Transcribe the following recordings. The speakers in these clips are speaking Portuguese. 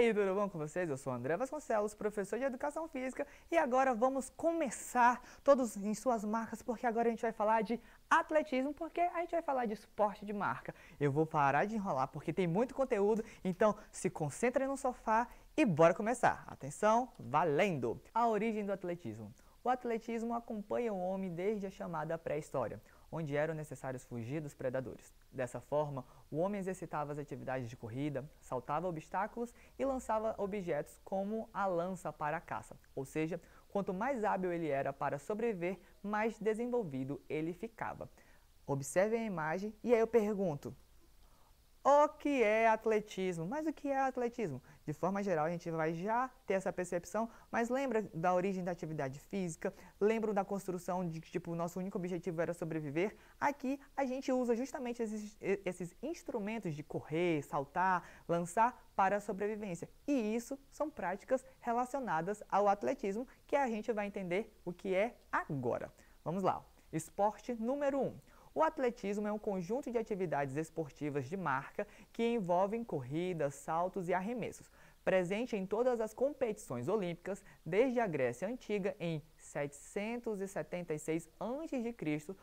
aí, tudo bom com vocês? Eu sou André Vasconcelos, professor de Educação Física, e agora vamos começar todos em suas marcas, porque agora a gente vai falar de atletismo, porque a gente vai falar de esporte de marca. Eu vou parar de enrolar, porque tem muito conteúdo, então se concentre no sofá e bora começar. Atenção, valendo! A origem do atletismo. O atletismo acompanha o homem desde a chamada pré-história, onde eram necessários fugir dos predadores. Dessa forma, o homem exercitava as atividades de corrida, saltava obstáculos e lançava objetos como a lança para a caça, ou seja, quanto mais hábil ele era para sobreviver, mais desenvolvido ele ficava. Observem a imagem e aí eu pergunto: o que é atletismo. Mas o que é atletismo? De forma geral, a gente vai já ter essa percepção, mas lembra da origem da atividade física, lembra da construção de que tipo, o nosso único objetivo era sobreviver. Aqui a gente usa justamente esses, esses instrumentos de correr, saltar, lançar para a sobrevivência. E isso são práticas relacionadas ao atletismo que a gente vai entender o que é agora. Vamos lá. Esporte número 1. Um o atletismo é um conjunto de atividades esportivas de marca que envolvem corridas, saltos e arremessos, presente em todas as competições olímpicas desde a Grécia Antiga em 776 a.C.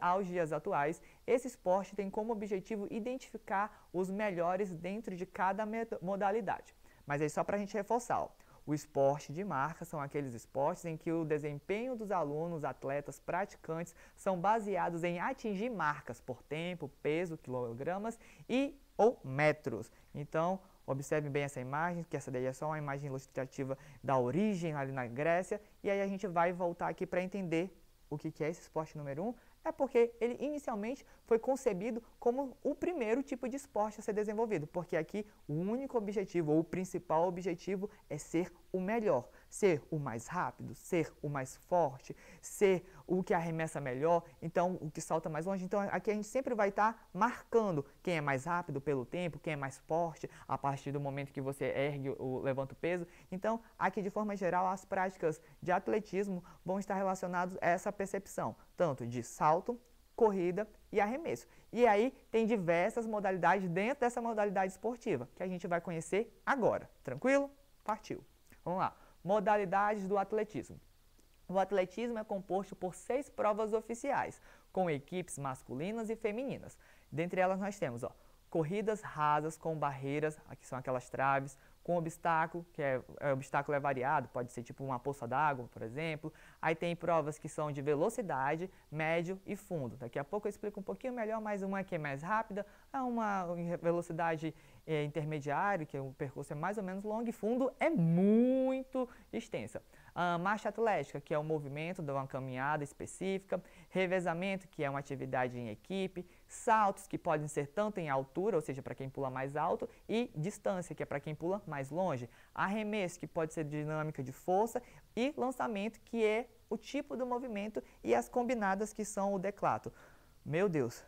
aos dias atuais. Esse esporte tem como objetivo identificar os melhores dentro de cada modalidade. Mas é só para a gente reforçar. Ó. O esporte de marca são aqueles esportes em que o desempenho dos alunos, atletas, praticantes são baseados em atingir marcas por tempo, peso, quilogramas e ou metros. Então, Observem bem essa imagem, que essa daí é só uma imagem ilustrativa da origem ali na Grécia. E aí a gente vai voltar aqui para entender o que, que é esse esporte número 1. Um, é porque ele inicialmente foi concebido como o primeiro tipo de esporte a ser desenvolvido, porque aqui o único objetivo ou o principal objetivo é ser o melhor, ser o mais rápido, ser o mais forte, ser o que arremessa melhor, então o que salta mais longe. Então aqui a gente sempre vai estar tá marcando quem é mais rápido pelo tempo, quem é mais forte a partir do momento que você ergue ou levanta o peso. Então aqui de forma geral as práticas de atletismo vão estar relacionadas a essa percepção, tanto de salto corrida e arremesso. E aí tem diversas modalidades dentro dessa modalidade esportiva, que a gente vai conhecer agora. Tranquilo? Partiu. Vamos lá. Modalidades do atletismo. O atletismo é composto por seis provas oficiais, com equipes masculinas e femininas. Dentre elas nós temos ó, corridas rasas com barreiras, aqui são aquelas traves, com obstáculo, que é, é obstáculo é variado, pode ser tipo uma poça d'água, por exemplo. Aí tem provas que são de velocidade, médio e fundo. Daqui a pouco eu explico um pouquinho melhor, mas uma que é mais rápida, é uma velocidade é, intermediário, que o é percurso é mais ou menos longo, e fundo é muito extensa. A marcha atlética, que é o um movimento de uma caminhada específica, revezamento, que é uma atividade em equipe, saltos, que podem ser tanto em altura, ou seja, para quem pula mais alto, e distância, que é para quem pula mais longe, arremesso, que pode ser dinâmica de força, e lançamento, que é o tipo do movimento e as combinadas que são o declato. Meu Deus,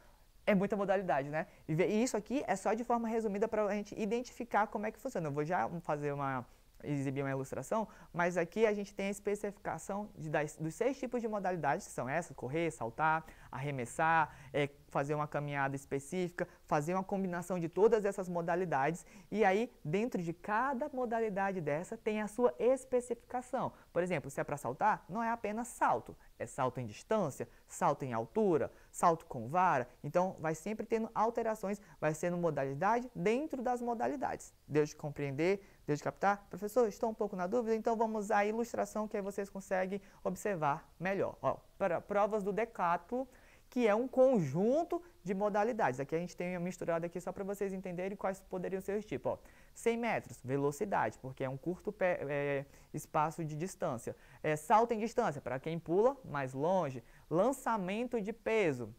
é muita modalidade, né? E isso aqui é só de forma resumida para a gente identificar como é que funciona. Eu vou já fazer uma exibir uma ilustração, mas aqui a gente tem a especificação de, das, dos seis tipos de modalidades, que são essas, correr, saltar, arremessar, é, fazer uma caminhada específica, fazer uma combinação de todas essas modalidades, e aí dentro de cada modalidade dessa tem a sua especificação. Por exemplo, se é para saltar, não é apenas salto, é salto em distância, salto em altura, salto com vara. Então, vai sempre tendo alterações, vai sendo modalidade dentro das modalidades. Deus de compreender, Deus de captar. Professor, estou um pouco na dúvida, então vamos à ilustração que aí vocês conseguem observar melhor. Ó, para provas do decátulo, que é um conjunto de modalidades. Aqui a gente tem misturado aqui só para vocês entenderem quais poderiam ser os tipos. Ó. 100 metros, velocidade, porque é um curto pé, é, espaço de distância. É, salto em distância, para quem pula mais longe. Lançamento de peso,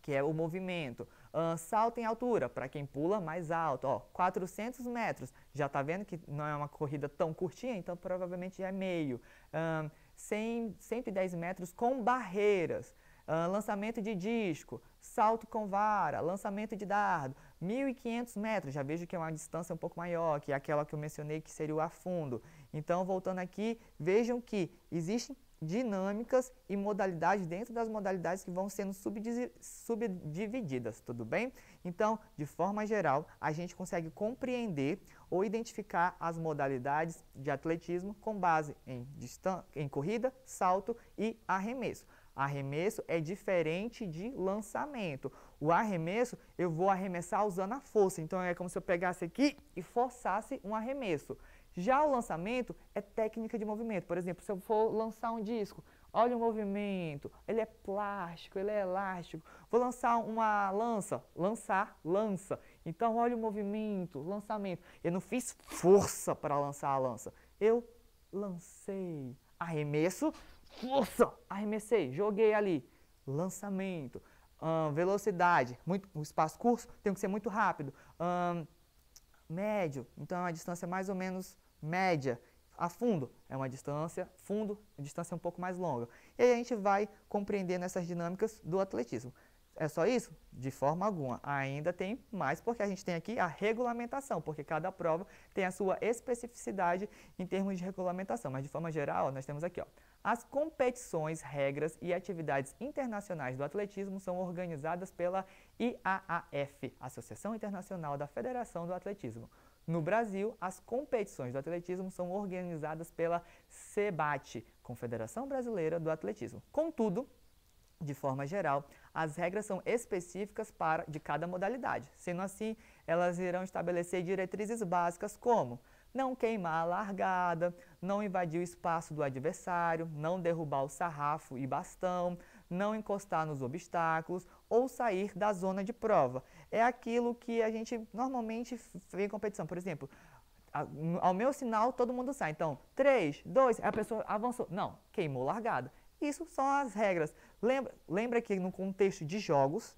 que é o movimento. Uh, salto em altura, para quem pula mais alto. Ó, 400 metros, já está vendo que não é uma corrida tão curtinha, então provavelmente já é meio. Um, 100, 110 metros com barreiras. Uh, lançamento de disco, salto com vara, lançamento de dardo, 1.500 metros, já vejo que é uma distância um pouco maior que aquela que eu mencionei que seria o afundo. Então, voltando aqui, vejam que existem dinâmicas e modalidades dentro das modalidades que vão sendo subdivididas, tudo bem? Então, de forma geral, a gente consegue compreender ou identificar as modalidades de atletismo com base em, em corrida, salto e arremesso. Arremesso é diferente de lançamento. O arremesso, eu vou arremessar usando a força. Então é como se eu pegasse aqui e forçasse um arremesso. Já o lançamento é técnica de movimento. Por exemplo, se eu for lançar um disco, olha o movimento, ele é plástico, ele é elástico. Vou lançar uma lança, lançar, lança. Então olha o movimento, lançamento. Eu não fiz força para lançar a lança. Eu lancei. Arremesso, força, arremessei, joguei ali. Lançamento, hum, velocidade, muito, o espaço curso tem que ser muito rápido. Hum, médio, então é a distância é mais ou menos média. A fundo é uma distância, fundo, a distância é um pouco mais longa. E aí a gente vai compreendendo essas dinâmicas do atletismo. É só isso? De forma alguma. Ainda tem mais, porque a gente tem aqui a regulamentação, porque cada prova tem a sua especificidade em termos de regulamentação. Mas de forma geral, nós temos aqui, ó. As competições, regras e atividades internacionais do atletismo são organizadas pela IAAF, Associação Internacional da Federação do Atletismo. No Brasil, as competições do atletismo são organizadas pela CEBAT, Confederação Brasileira do Atletismo. Contudo, de forma geral, as regras são específicas para de cada modalidade. Sendo assim, elas irão estabelecer diretrizes básicas como não queimar a largada, não invadir o espaço do adversário, não derrubar o sarrafo e bastão, não encostar nos obstáculos ou sair da zona de prova. É aquilo que a gente normalmente vê em competição. Por exemplo, ao meu sinal todo mundo sai. Então, 3, 2, a pessoa avançou. Não, queimou largada. Isso são as regras. Lembra, lembra que no contexto de jogos,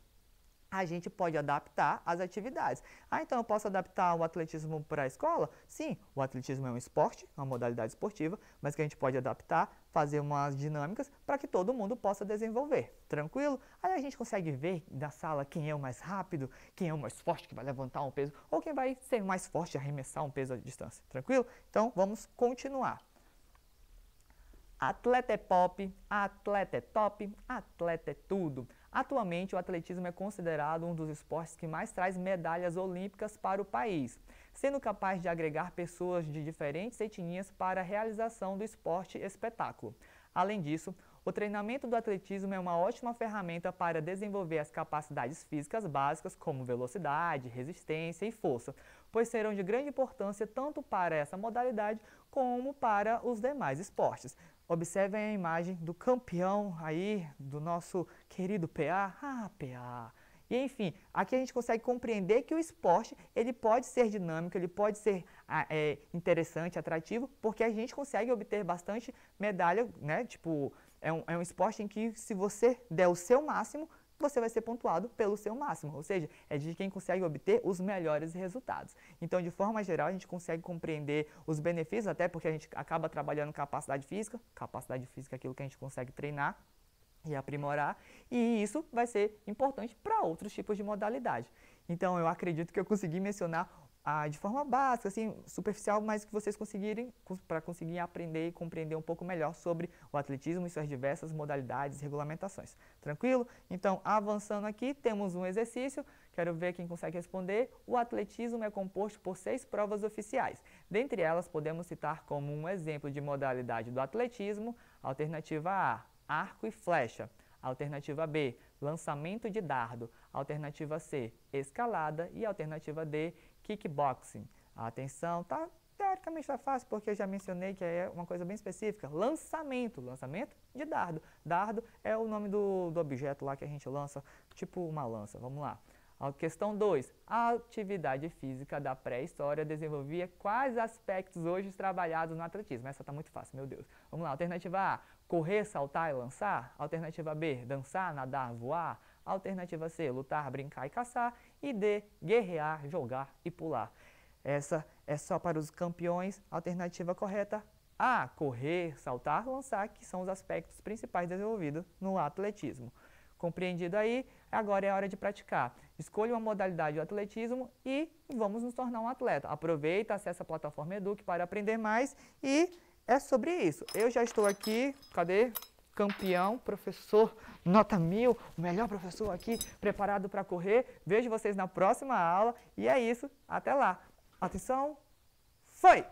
a gente pode adaptar as atividades. Ah, então eu posso adaptar o atletismo para a escola? Sim, o atletismo é um esporte, é uma modalidade esportiva, mas que a gente pode adaptar, fazer umas dinâmicas para que todo mundo possa desenvolver. Tranquilo? Aí a gente consegue ver da sala quem é o mais rápido, quem é o mais forte que vai levantar um peso, ou quem vai ser mais forte arremessar um peso à distância. Tranquilo? Então vamos continuar. Atleta é pop, atleta é top, atleta é tudo. Atualmente, o atletismo é considerado um dos esportes que mais traz medalhas olímpicas para o país, sendo capaz de agregar pessoas de diferentes etnias para a realização do esporte espetáculo. Além disso, o treinamento do atletismo é uma ótima ferramenta para desenvolver as capacidades físicas básicas, como velocidade, resistência e força, pois serão de grande importância tanto para essa modalidade como para os demais esportes. Observem a imagem do campeão aí, do nosso querido PA. Ah, PA. E enfim, aqui a gente consegue compreender que o esporte ele pode ser dinâmico, ele pode ser ah, é, interessante, atrativo, porque a gente consegue obter bastante medalha, né? Tipo, é um, é um esporte em que se você der o seu máximo, você vai ser pontuado pelo seu máximo, ou seja, é de quem consegue obter os melhores resultados. Então, de forma geral, a gente consegue compreender os benefícios, até porque a gente acaba trabalhando capacidade física, capacidade física é aquilo que a gente consegue treinar e aprimorar, e isso vai ser importante para outros tipos de modalidade. Então, eu acredito que eu consegui mencionar ah, de forma básica, assim, superficial, mas que vocês conseguirem para conseguir aprender e compreender um pouco melhor sobre o atletismo e suas diversas modalidades e regulamentações. Tranquilo? Então, avançando aqui, temos um exercício, quero ver quem consegue responder. O atletismo é composto por seis provas oficiais. Dentre elas, podemos citar como um exemplo de modalidade do atletismo, alternativa A, arco e flecha. Alternativa B, lançamento de dardo. Alternativa C, escalada. E alternativa D, Kickboxing. Atenção, tá? Teoricamente está fácil, porque eu já mencionei que é uma coisa bem específica. Lançamento, lançamento de dardo. Dardo é o nome do, do objeto lá que a gente lança, tipo uma lança. Vamos lá. A questão 2. A atividade física da pré-história desenvolvia quais aspectos hoje trabalhados no atletismo? Essa está muito fácil, meu Deus. Vamos lá. Alternativa A. Correr, saltar e lançar. Alternativa B. Dançar, nadar, voar. Alternativa C, lutar, brincar e caçar. E D, guerrear, jogar e pular. Essa é só para os campeões. Alternativa correta A, correr, saltar, lançar, que são os aspectos principais desenvolvidos no atletismo. Compreendido aí? Agora é a hora de praticar. Escolha uma modalidade de atletismo e vamos nos tornar um atleta. Aproveita, acessa a plataforma Eduque para aprender mais e é sobre isso. Eu já estou aqui, cadê? campeão, professor nota mil, o melhor professor aqui, preparado para correr. Vejo vocês na próxima aula e é isso. Até lá. Atenção, foi!